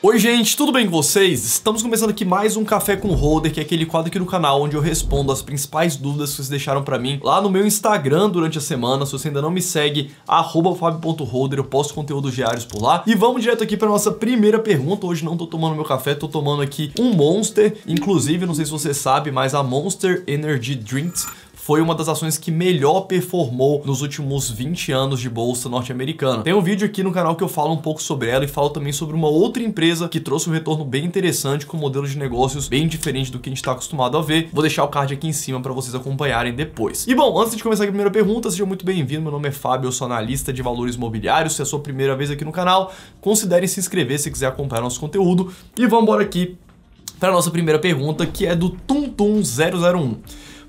Oi gente, tudo bem com vocês? Estamos começando aqui mais um Café com Holder, que é aquele quadro aqui no canal onde eu respondo as principais dúvidas que vocês deixaram para mim lá no meu Instagram durante a semana. Se você ainda não me segue, fabio.holder, eu posto conteúdos diários por lá. E vamos direto aqui para nossa primeira pergunta. Hoje não tô tomando meu café, tô tomando aqui um Monster. Inclusive, não sei se você sabe, mas a Monster Energy Drinks foi uma das ações que melhor performou nos últimos 20 anos de bolsa norte-americana. Tem um vídeo aqui no canal que eu falo um pouco sobre ela e falo também sobre uma outra empresa que trouxe um retorno bem interessante com um modelo de negócios bem diferente do que a gente está acostumado a ver. Vou deixar o card aqui em cima para vocês acompanharem depois. E bom, antes de começar a primeira pergunta, seja muito bem-vindo. Meu nome é Fábio, eu sou analista de valores imobiliários. Se é a sua primeira vez aqui no canal, considere se inscrever se quiser acompanhar nosso conteúdo. E vamos embora aqui para a nossa primeira pergunta, que é do tumtum 001.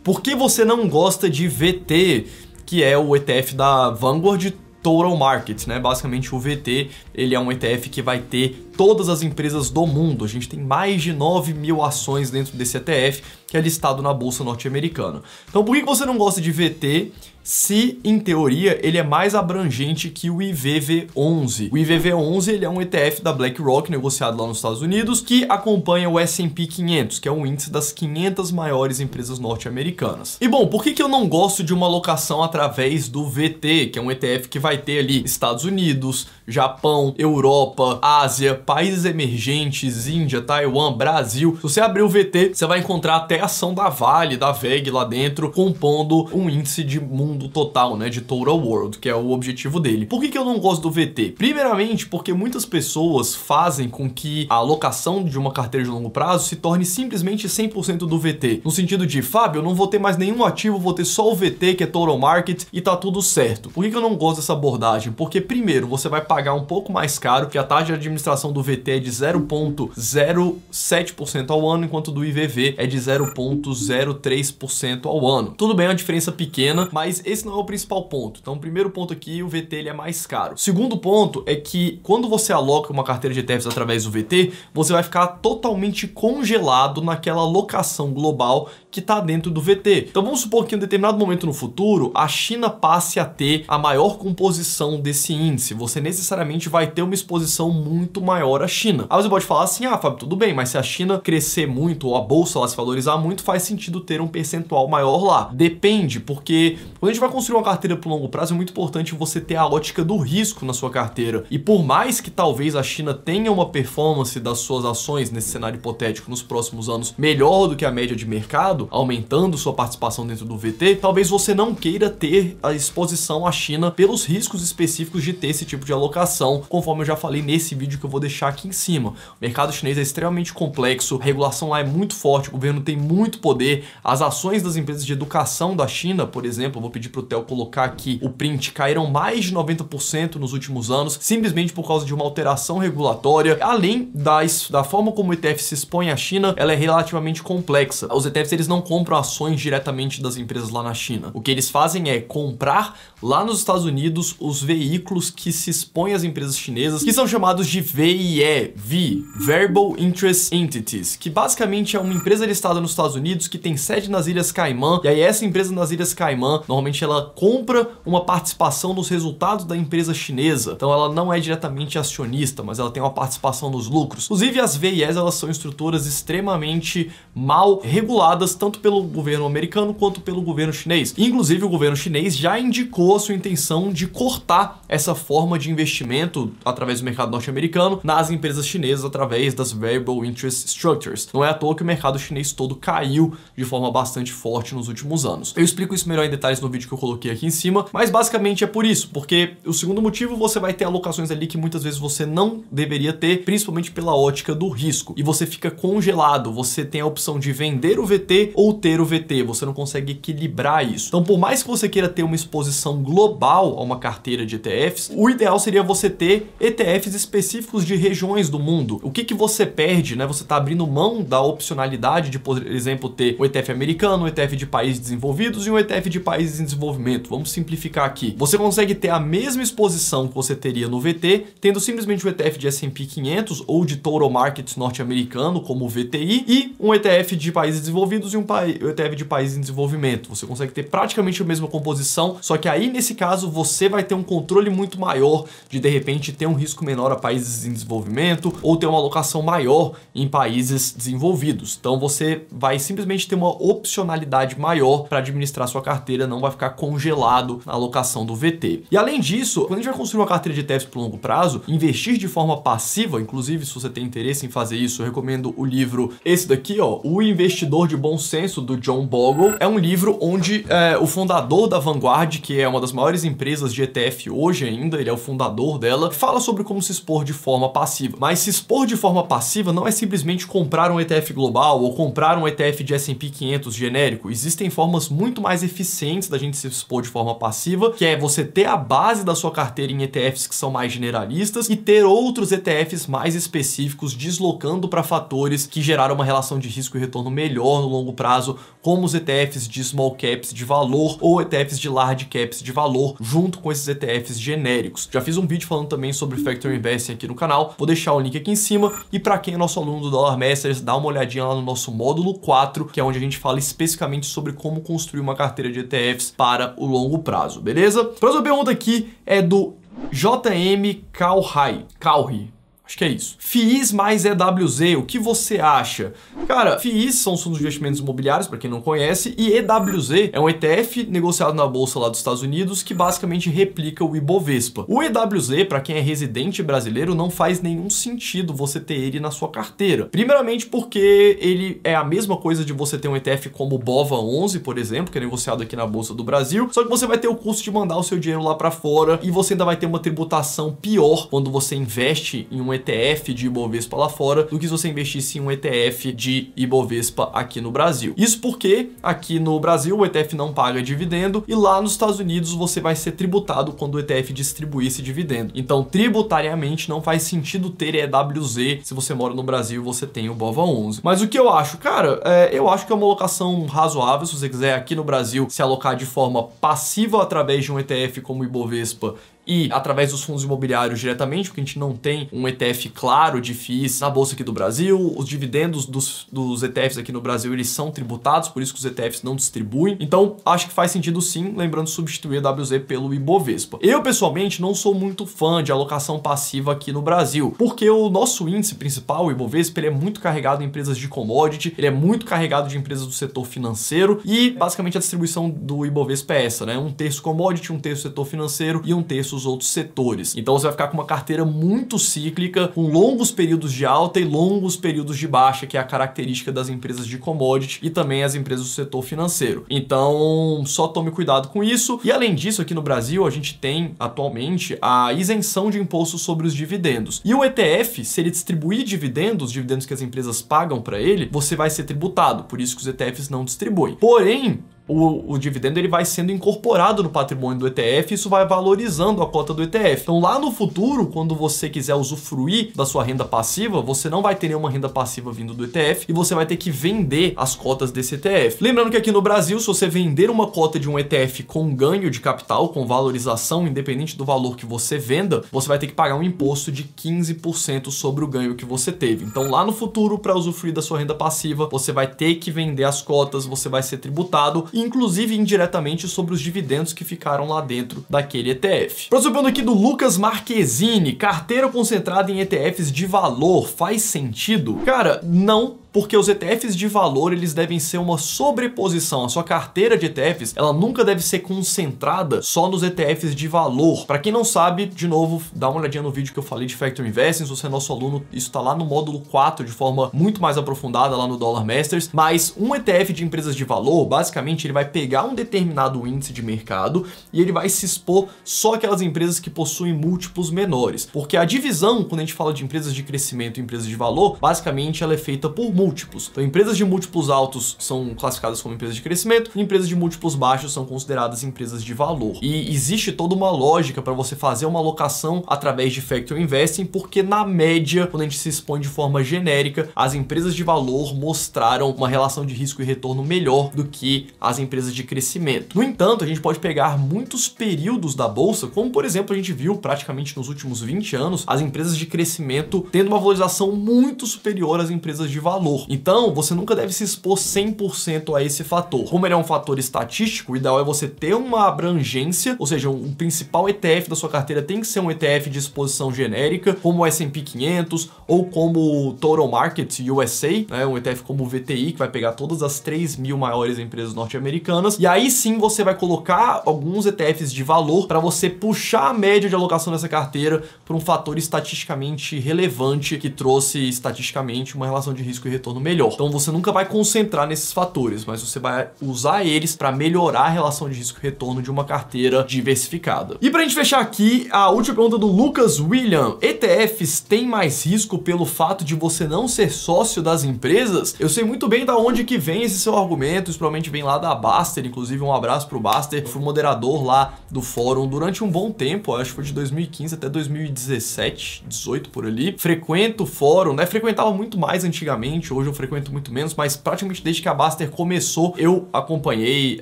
Por que você não gosta de VT, que é o ETF da Vanguard Total Markets, né? Basicamente o VT, ele é um ETF que vai ter todas as empresas do mundo. A gente tem mais de 9 mil ações dentro desse ETF, que é listado na bolsa norte-americana. Então, por que você não gosta de VT se, em teoria, ele é mais abrangente que o IVV11? O IVV11 ele é um ETF da BlackRock, negociado lá nos Estados Unidos, que acompanha o S&P 500, que é um índice das 500 maiores empresas norte-americanas. E, bom, por que, que eu não gosto de uma alocação através do VT, que é um ETF que vai ter ali Estados Unidos, Japão, Europa, Ásia, países emergentes, Índia, Taiwan, Brasil. Se você abrir o VT, você vai encontrar até a ação da Vale, da VEG lá dentro, compondo um índice de mundo total, né, de total world, que é o objetivo dele. Por que, que eu não gosto do VT? Primeiramente, porque muitas pessoas fazem com que a alocação de uma carteira de longo prazo se torne simplesmente 100% do VT, no sentido de, Fábio, eu não vou ter mais nenhum ativo, vou ter só o VT, que é total market, e tá tudo certo. Por que, que eu não gosto dessa abordagem? Porque primeiro, você vai pagar pagar um pouco mais caro, que a taxa de administração do VT é de 0,07% ao ano, enquanto do IVV é de 0,03% ao ano. Tudo bem, é uma diferença pequena, mas esse não é o principal ponto. Então, o primeiro ponto aqui, o VT ele é mais caro. Segundo ponto é que quando você aloca uma carteira de ETFs através do VT, você vai ficar totalmente congelado naquela alocação global que está dentro do VT. Então vamos supor que em um determinado momento no futuro a China passe a ter a maior composição desse índice. Você necessariamente vai ter uma exposição muito maior à China. Aí você pode falar assim, ah, Fábio, tudo bem, mas se a China crescer muito ou a bolsa lá se valorizar muito, faz sentido ter um percentual maior lá. Depende, porque quando a gente vai construir uma carteira para longo prazo é muito importante você ter a ótica do risco na sua carteira. E por mais que talvez a China tenha uma performance das suas ações nesse cenário hipotético nos próximos anos melhor do que a média de mercado mercado, aumentando sua participação dentro do VT, talvez você não queira ter a exposição à China pelos riscos específicos de ter esse tipo de alocação, conforme eu já falei nesse vídeo que eu vou deixar aqui em cima. O mercado chinês é extremamente complexo, a regulação lá é muito forte, o governo tem muito poder, as ações das empresas de educação da China, por exemplo, vou pedir para o Theo colocar aqui o print, caíram mais de 90% nos últimos anos, simplesmente por causa de uma alteração regulatória, além das, da forma como o ETF se expõe à China, ela é relativamente complexa. Os ETFs eles não compram ações diretamente das empresas lá na China. O que eles fazem é comprar Lá nos Estados Unidos, os veículos que se expõem às empresas chinesas, que são chamados de VIE, VI, Verbal Interest Entities, que basicamente é uma empresa listada nos Estados Unidos que tem sede nas Ilhas Caimã, e aí essa empresa nas Ilhas Caimã, normalmente ela compra uma participação nos resultados da empresa chinesa, então ela não é diretamente acionista, mas ela tem uma participação nos lucros. Inclusive as VIEs, elas são estruturas extremamente mal reguladas, tanto pelo governo americano quanto pelo governo chinês. Inclusive o governo chinês já indicou revelou a sua intenção de cortar essa forma de investimento através do mercado norte-americano nas empresas chinesas através das Variable Interest Structures. Não é à toa que o mercado chinês todo caiu de forma bastante forte nos últimos anos. Eu explico isso melhor em detalhes no vídeo que eu coloquei aqui em cima, mas basicamente é por isso, porque o segundo motivo você vai ter alocações ali que muitas vezes você não deveria ter, principalmente pela ótica do risco. E você fica congelado, você tem a opção de vender o VT ou ter o VT, você não consegue equilibrar isso. Então, por mais que você queira ter uma exposição global a uma carteira de ETFs, o ideal seria você ter ETFs específicos de regiões do mundo. O que, que você perde, né? Você está abrindo mão da opcionalidade de, por exemplo, ter o ETF americano, o ETF de países desenvolvidos e um ETF de países em desenvolvimento. Vamos simplificar aqui. Você consegue ter a mesma exposição que você teria no VT, tendo simplesmente o ETF de S&P 500 ou de Total Markets norte-americano, como o VTI, e um ETF de países desenvolvidos e um ETF de países em desenvolvimento. Você consegue ter praticamente a mesma composição, só que aí nesse caso você vai ter um controle muito maior de de repente ter um risco menor a países em desenvolvimento ou ter uma alocação maior em países desenvolvidos. Então você vai simplesmente ter uma opcionalidade maior para administrar sua carteira, não vai ficar congelado na alocação do VT. E além disso, quando a gente vai construir uma carteira de ETFs para longo prazo, investir de forma passiva, inclusive se você tem interesse em fazer isso, eu recomendo o livro esse daqui, ó, O Investidor de Bom Senso do John Bogle. É um livro onde é, o fundador da Vanguard, que é uma uma das maiores empresas de ETF hoje ainda, ele é o fundador dela, fala sobre como se expor de forma passiva. Mas se expor de forma passiva não é simplesmente comprar um ETF global ou comprar um ETF de S&P 500 genérico. Existem formas muito mais eficientes da gente se expor de forma passiva, que é você ter a base da sua carteira em ETFs que são mais generalistas e ter outros ETFs mais específicos deslocando para fatores que geraram uma relação de risco e retorno melhor no longo prazo, como os ETFs de small caps de valor ou ETFs de large caps de valor, junto com esses ETFs genéricos. Já fiz um vídeo falando também sobre Factor Investing aqui no canal, vou deixar o link aqui em cima. E para quem é nosso aluno do Dollar Masters, dá uma olhadinha lá no nosso módulo 4, que é onde a gente fala especificamente sobre como construir uma carteira de ETFs para o longo prazo, beleza? Próxima pergunta aqui é do JM Kalhi. Kalhi, Acho que é isso. FIIs mais EWZ, o que você acha? Cara, FIIs são os fundos de investimentos imobiliários, para quem não conhece, e EWZ é um ETF negociado na bolsa lá dos Estados Unidos que basicamente replica o Ibovespa. O EWZ, para quem é residente brasileiro, não faz nenhum sentido você ter ele na sua carteira. Primeiramente porque ele é a mesma coisa de você ter um ETF como o Bova 11, por exemplo, que é negociado aqui na bolsa do Brasil, só que você vai ter o custo de mandar o seu dinheiro lá para fora e você ainda vai ter uma tributação pior quando você investe em um ETF ETF de Ibovespa lá fora do que se você investisse em um ETF de Ibovespa aqui no Brasil. Isso porque aqui no Brasil o ETF não paga dividendo e lá nos Estados Unidos você vai ser tributado quando o ETF distribuir esse dividendo. Então, tributariamente não faz sentido ter EWZ se você mora no Brasil e você tem o Bova 11. Mas o que eu acho, cara, é, eu acho que é uma alocação razoável se você quiser aqui no Brasil se alocar de forma passiva através de um ETF como o Ibovespa e através dos fundos imobiliários diretamente, porque a gente não tem um ETF claro de FIIs na bolsa aqui do Brasil. Os dividendos dos, dos ETFs aqui no Brasil, eles são tributados, por isso que os ETFs não distribuem. Então, acho que faz sentido sim, lembrando substituir a WZ pelo Ibovespa. Eu, pessoalmente, não sou muito fã de alocação passiva aqui no Brasil, porque o nosso índice principal, o Ibovespa, ele é muito carregado em empresas de commodity, ele é muito carregado de empresas do setor financeiro e basicamente a distribuição do Ibovespa é essa, né? Um terço commodity, um terço setor financeiro e um terço os outros setores. Então você vai ficar com uma carteira muito cíclica, com longos períodos de alta e longos períodos de baixa, que é a característica das empresas de commodity e também as empresas do setor financeiro. Então, só tome cuidado com isso. E além disso, aqui no Brasil, a gente tem atualmente a isenção de imposto sobre os dividendos. E o ETF, se ele distribuir dividendos, dividendos que as empresas pagam para ele, você vai ser tributado. Por isso que os ETFs não distribuem. Porém, o, o dividendo ele vai sendo incorporado no patrimônio do ETF, isso vai valorizando a cota do ETF. Então lá no futuro, quando você quiser usufruir da sua renda passiva, você não vai ter nenhuma renda passiva vindo do ETF e você vai ter que vender as cotas desse ETF. Lembrando que aqui no Brasil, se você vender uma cota de um ETF com ganho de capital, com valorização, independente do valor que você venda, você vai ter que pagar um imposto de 15% sobre o ganho que você teve. Então lá no futuro, para usufruir da sua renda passiva, você vai ter que vender as cotas, você vai ser tributado inclusive indiretamente sobre os dividendos que ficaram lá dentro daquele ETF. Prosseguindo aqui do Lucas Marquezine, carteira concentrada em ETFs de valor faz sentido? Cara, não porque os ETFs de valor eles devem ser uma sobreposição. A sua carteira de ETFs ela nunca deve ser concentrada só nos ETFs de valor. Para quem não sabe, de novo, dá uma olhadinha no vídeo que eu falei de Factor Se Você é nosso aluno, isso está lá no módulo 4 de forma muito mais aprofundada lá no Dollar Masters. Mas um ETF de empresas de valor, basicamente, ele vai pegar um determinado índice de mercado e ele vai se expor só aquelas empresas que possuem múltiplos menores. Porque a divisão, quando a gente fala de empresas de crescimento e empresas de valor, basicamente ela é feita por múltiplos. Então, empresas de múltiplos altos são classificadas como empresas de crescimento, e empresas de múltiplos baixos são consideradas empresas de valor. E existe toda uma lógica para você fazer uma alocação através de factor investing, porque na média, quando a gente se expõe de forma genérica, as empresas de valor mostraram uma relação de risco e retorno melhor do que as empresas de crescimento. No entanto, a gente pode pegar muitos períodos da bolsa, como por exemplo, a gente viu praticamente nos últimos 20 anos, as empresas de crescimento tendo uma valorização muito superior às empresas de valor. Então, você nunca deve se expor 100% a esse fator. Como ele é um fator estatístico, o ideal é você ter uma abrangência, ou seja, um principal ETF da sua carteira tem que ser um ETF de exposição genérica, como o S&P 500 ou como o Total Market USA, né, um ETF como o VTI, que vai pegar todas as 3 mil maiores empresas norte-americanas, e aí sim você vai colocar alguns ETFs de valor para você puxar a média de alocação dessa carteira para um fator estatisticamente relevante que trouxe estatisticamente uma relação de risco e retorno melhor. Então você nunca vai concentrar nesses fatores, mas você vai usar eles para melhorar a relação de risco e retorno de uma carteira diversificada. E para a gente fechar aqui, a última pergunta do Lucas William. ETFs têm mais risco pelo fato de você não ser sócio das empresas? Eu sei muito bem da onde que vem esse seu argumento, isso provavelmente vem lá da Baster, inclusive um abraço pro Baster, fui moderador lá do fórum durante um bom tempo, acho que foi de 2015 até 2017, 18 por ali. Frequento o fórum, né? Frequentava muito mais antigamente, frequente, hoje eu frequento muito menos, mas praticamente desde que a Baster começou, eu acompanhei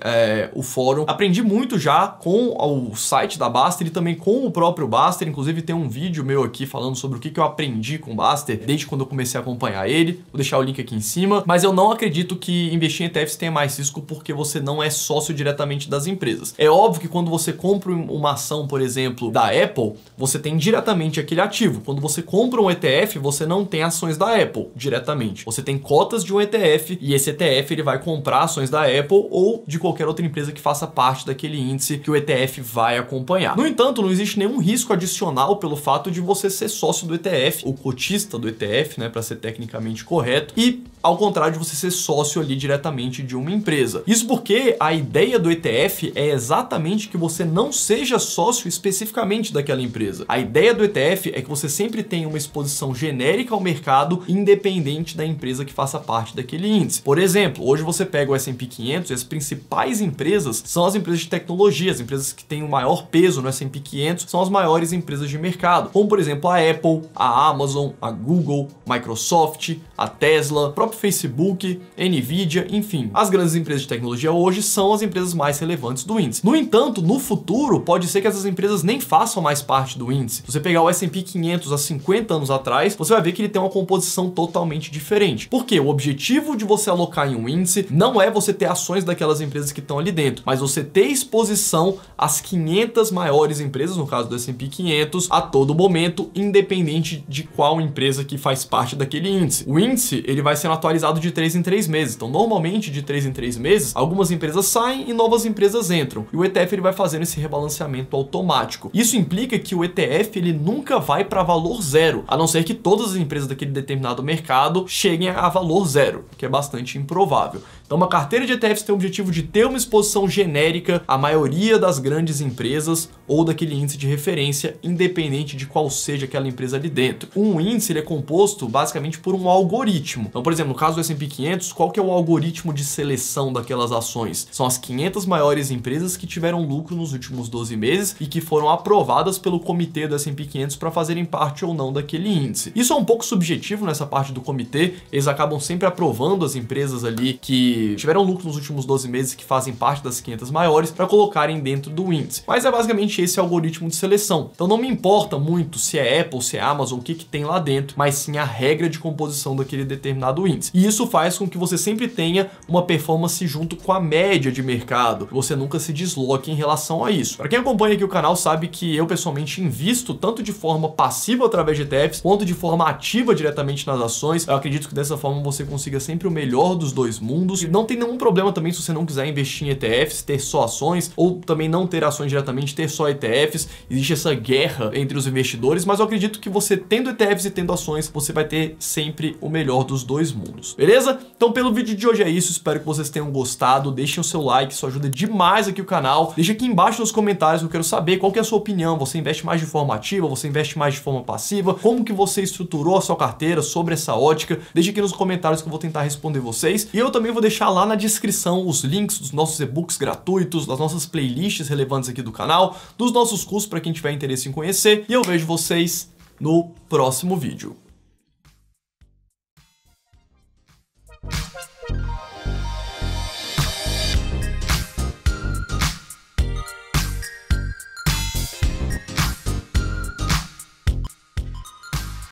é, o fórum. Aprendi muito já com o site da Baster e também com o próprio Baster. Inclusive, tem um vídeo meu aqui falando sobre o que, que eu aprendi com o Baster desde quando eu comecei a acompanhar ele. Vou deixar o link aqui em cima. Mas eu não acredito que investir em ETFs tenha mais risco porque você não é sócio diretamente das empresas. É óbvio que quando você compra uma ação, por exemplo, da Apple, você tem diretamente aquele ativo. Quando você compra um ETF, você não tem ações da Apple diretamente. Você você tem cotas de um ETF e esse ETF ele vai comprar ações da Apple ou de qualquer outra empresa que faça parte daquele índice que o ETF vai acompanhar. No entanto, não existe nenhum risco adicional pelo fato de você ser sócio do ETF, ou cotista do ETF, né, para ser tecnicamente correto, e ao contrário de você ser sócio ali diretamente de uma empresa. Isso porque a ideia do ETF é exatamente que você não seja sócio especificamente daquela empresa. A ideia do ETF é que você sempre tenha uma exposição genérica ao mercado, independente da empresa que faça parte daquele índice. Por exemplo, hoje você pega o S&P 500 e as principais empresas são as empresas de tecnologia, as empresas que têm o maior peso no S&P 500 são as maiores empresas de mercado, como por exemplo a Apple, a Amazon, a Google, Microsoft, a Tesla, próprio Facebook, Nvidia, enfim. As grandes empresas de tecnologia hoje são as empresas mais relevantes do índice. No entanto, no futuro, pode ser que essas empresas nem façam mais parte do índice. Se você pegar o S&P 500 há 50 anos atrás, você vai ver que ele tem uma composição totalmente diferente. Porque o objetivo de você alocar em um índice não é você ter ações daquelas empresas que estão ali dentro, mas você ter exposição às 500 maiores empresas, no caso do S&P 500, a todo momento, independente de qual empresa que faz parte daquele índice. O índice, ele vai ser atualizado atualizado de 3 em 3 meses. Então, normalmente, de 3 em 3 meses, algumas empresas saem e novas empresas entram. E o ETF ele vai fazendo esse rebalanceamento automático. Isso implica que o ETF ele nunca vai para valor zero, a não ser que todas as empresas daquele determinado mercado cheguem a valor zero, que é bastante improvável. Então, uma carteira de ETFs tem o objetivo de ter uma exposição genérica à maioria das grandes empresas ou daquele índice de referência, independente de qual seja aquela empresa ali dentro. Um índice ele é composto basicamente por um algoritmo. Então, por exemplo, no caso do S&P 500, qual que é o algoritmo de seleção daquelas ações? São as 500 maiores empresas que tiveram lucro nos últimos 12 meses e que foram aprovadas pelo comitê do S&P 500 para fazerem parte ou não daquele índice. Isso é um pouco subjetivo nessa parte do comitê, eles acabam sempre aprovando as empresas ali que que tiveram lucro nos últimos 12 meses que fazem parte das 500 maiores para colocarem dentro do índice. Mas é basicamente esse algoritmo de seleção. Então não me importa muito se é Apple, se é Amazon, o que, que tem lá dentro, mas sim a regra de composição daquele determinado índice. E isso faz com que você sempre tenha uma performance junto com a média de mercado. Você nunca se desloque em relação a isso. Para quem acompanha aqui o canal sabe que eu pessoalmente invisto tanto de forma passiva através de ETFs quanto de forma ativa diretamente nas ações. Eu acredito que dessa forma você consiga sempre o melhor dos dois mundos não tem nenhum problema também se você não quiser investir em ETFs, ter só ações, ou também não ter ações diretamente, ter só ETFs. Existe essa guerra entre os investidores, mas eu acredito que você tendo ETFs e tendo ações, você vai ter sempre o melhor dos dois mundos, beleza? Então pelo vídeo de hoje é isso, espero que vocês tenham gostado, deixem o seu like, isso ajuda demais aqui o canal. Deixa aqui embaixo nos comentários, eu quero saber qual que é a sua opinião, você investe mais de forma ativa, você investe mais de forma passiva, como que você estruturou a sua carteira sobre essa ótica, deixa aqui nos comentários que eu vou tentar responder vocês. E eu também vou deixar deixar lá na descrição os links dos nossos e-books gratuitos, das nossas playlists relevantes aqui do canal, dos nossos cursos para quem tiver interesse em conhecer. E eu vejo vocês no próximo vídeo.